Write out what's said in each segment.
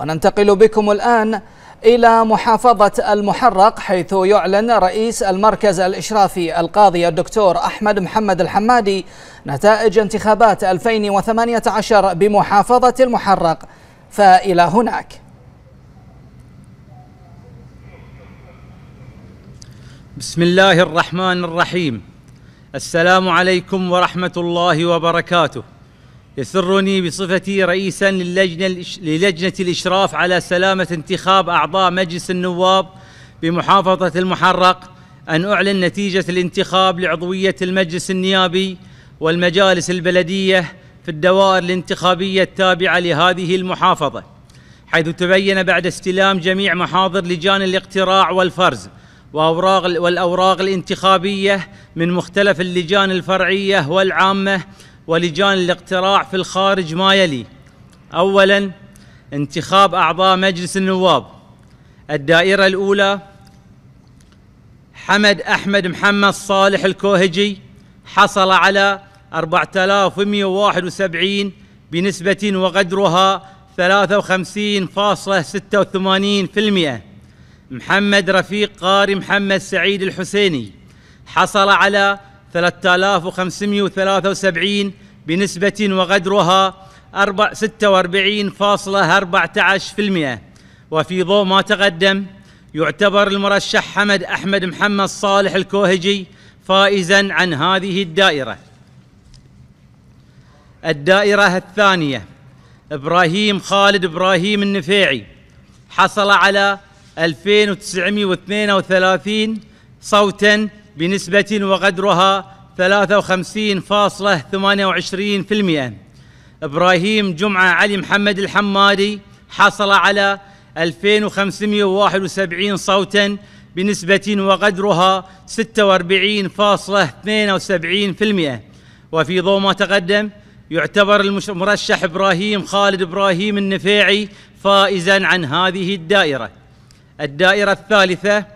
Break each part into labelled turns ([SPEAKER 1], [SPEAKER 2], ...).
[SPEAKER 1] وننتقل بكم الآن إلى محافظة المحرق حيث يعلن رئيس المركز الإشرافي القاضي الدكتور أحمد محمد الحمادي نتائج انتخابات 2018 بمحافظة المحرق فإلى هناك بسم الله الرحمن الرحيم السلام عليكم ورحمة الله وبركاته يسرني بصفتي رئيسا للجنة, للجنة الإشراف على سلامة انتخاب أعضاء مجلس النواب بمحافظة المحرق أن أعلن نتيجة الانتخاب لعضوية المجلس النيابي والمجالس البلدية في الدوائر الانتخابية التابعة لهذه المحافظة حيث تبين بعد استلام جميع محاضر لجان الاقتراع والفرز وأوراق والأوراق الانتخابية من مختلف اللجان الفرعية والعامة ولجان الاقتراع في الخارج ما يلي أولا انتخاب أعضاء مجلس النواب الدائرة الأولى حمد أحمد محمد صالح الكوهجي حصل على 4171 بنسبة وقدرها 53.86% محمد رفيق قاري محمد سعيد الحسيني حصل على 3573 بنسبة وقدرها أربع ستة وأربعين فاصلة أربعة عشر في المئة وفي ضوء ما تقدم يعتبر المرشح حمد أحمد محمد صالح الكوهجي فائزا عن هذه الدائرة الدائرة الثانية إبراهيم خالد إبراهيم النفيعي حصل على 2932 صوتا بنسبة وقدرها 53.28% إبراهيم جمعة علي محمد الحمادي حصل على 2571 صوتا بنسبة وقدرها 46.72% وفي ضوء ما تقدم يعتبر المرشح إبراهيم خالد إبراهيم النفيعي فائزا عن هذه الدائرة الدائرة الثالثة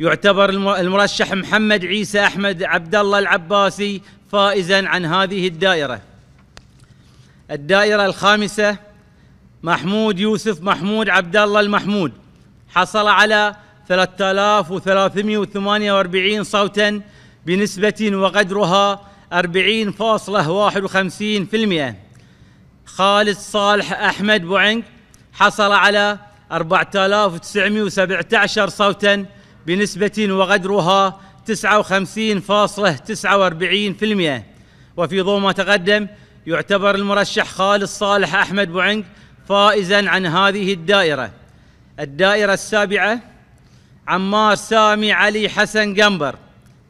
[SPEAKER 1] يعتبر المرشح محمد عيسى احمد عبد الله العباسي فائزا عن هذه الدائره. الدائره الخامسه محمود يوسف محمود عبد الله المحمود حصل على 3348 صوتا بنسبة وقدرها 40.51% خالد صالح أحمد بوعنك حصل على 4917 صوتا بنسبة وقدرها 59.49% وفي ضوء ما تقدم يعتبر المرشح خالد صالح أحمد بوعنق فائزا عن هذه الدائرة الدائرة السابعة عمار سامي علي حسن قنبر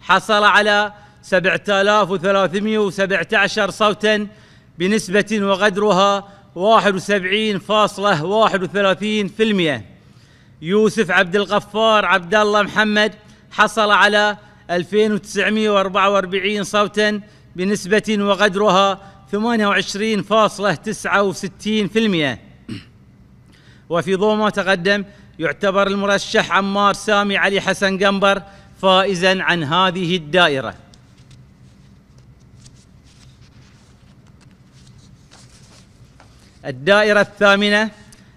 [SPEAKER 1] حصل على 7317 صوتا بنسبة وقدرها 71.31% يوسف عبد الغفار عبد الله محمد حصل على 2944 صوتا بنسبة وقدرها 28.69% وفي ضوء ما تقدم يعتبر المرشح عمار سامي علي حسن قنبر فائزا عن هذه الدائرة الدائرة الثامنة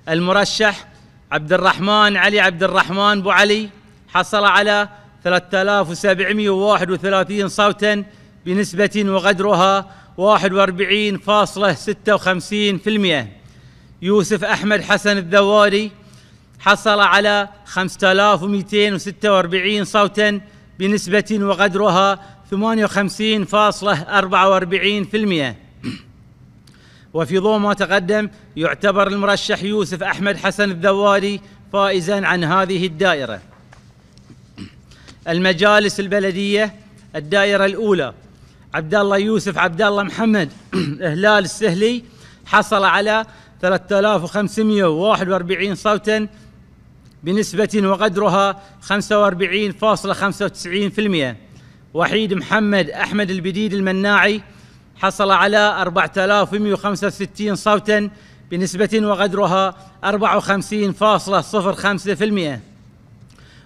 [SPEAKER 1] المرشح عبد الرحمن علي عبد الرحمن بو علي حصل على 3731 صوتا بنسبة وقدرها 41.56% يوسف أحمد حسن الذواري حصل على 5246 صوتا بنسبة وقدرها 58.44% وفي ضوء ما تقدم يعتبر المرشح يوسف أحمد حسن الذواري فائزا عن هذه الدائرة المجالس البلدية الدائرة الأولى عبد الله يوسف عبد الله محمد إهلال السهلي حصل على 3541 صوتا بنسبة وقدرها 45.95% وحيد محمد أحمد البديد المناعي حصل على 4165 صوتا بنسبة وقدرها 54.05%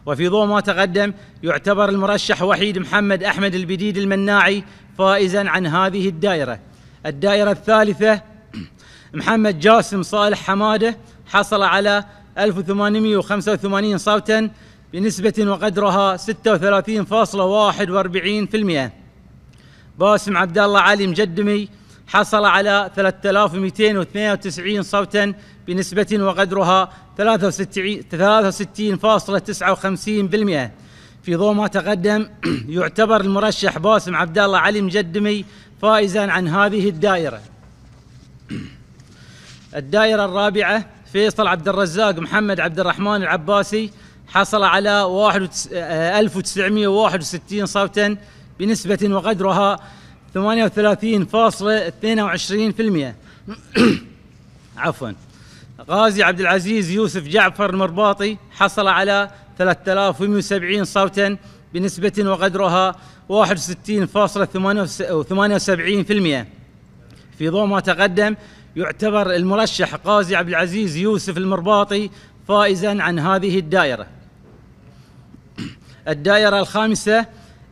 [SPEAKER 1] وفي ضوء ما تقدم يعتبر المرشح وحيد محمد أحمد البديد المناعي فائزا عن هذه الدائرة الدائرة الثالثة محمد جاسم صالح حمادة حصل على 1885 صوتا بنسبة وقدرها 36.41% باسم عبد الله علي مجدمي حصل على 3292 صوتا بنسبة وقدرها 63.59% في ضوء ما تقدم يعتبر المرشح باسم عبد الله علي مجدمي فائزا عن هذه الدائرة الدائرة الرابعة فيصل عبد الرزاق محمد عبد الرحمن العباسي حصل على 1961 آه، آه، صوتا بنسبة وقدرها 38.22% عفوا غازي عبد العزيز يوسف جعفر المرباطي حصل على 3170 صوتا بنسبة وقدرها 61.78% في ضوء ما تقدم يعتبر المرشح قاضي عبد العزيز يوسف المرباطي فائزا عن هذه الدائرة الدائرة الخامسة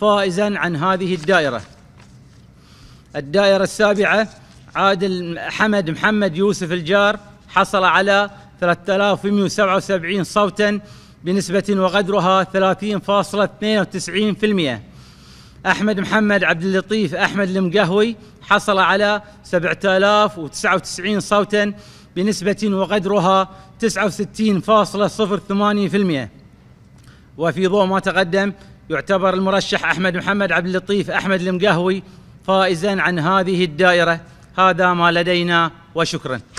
[SPEAKER 1] فائزا عن هذه الدائرة الدائرة السابعة عادل حمد محمد يوسف الجار حصل على 3177 صوتا بنسبة وقدرها 30.92% أحمد محمد عبد اللطيف أحمد المقهوي حصل على 7099 صوتا بنسبة وقدرها 69.08% وفي ضوء ما تقدم يعتبر المرشح احمد محمد عبد اللطيف احمد المقهوي فائزا عن هذه الدائره هذا ما لدينا وشكرا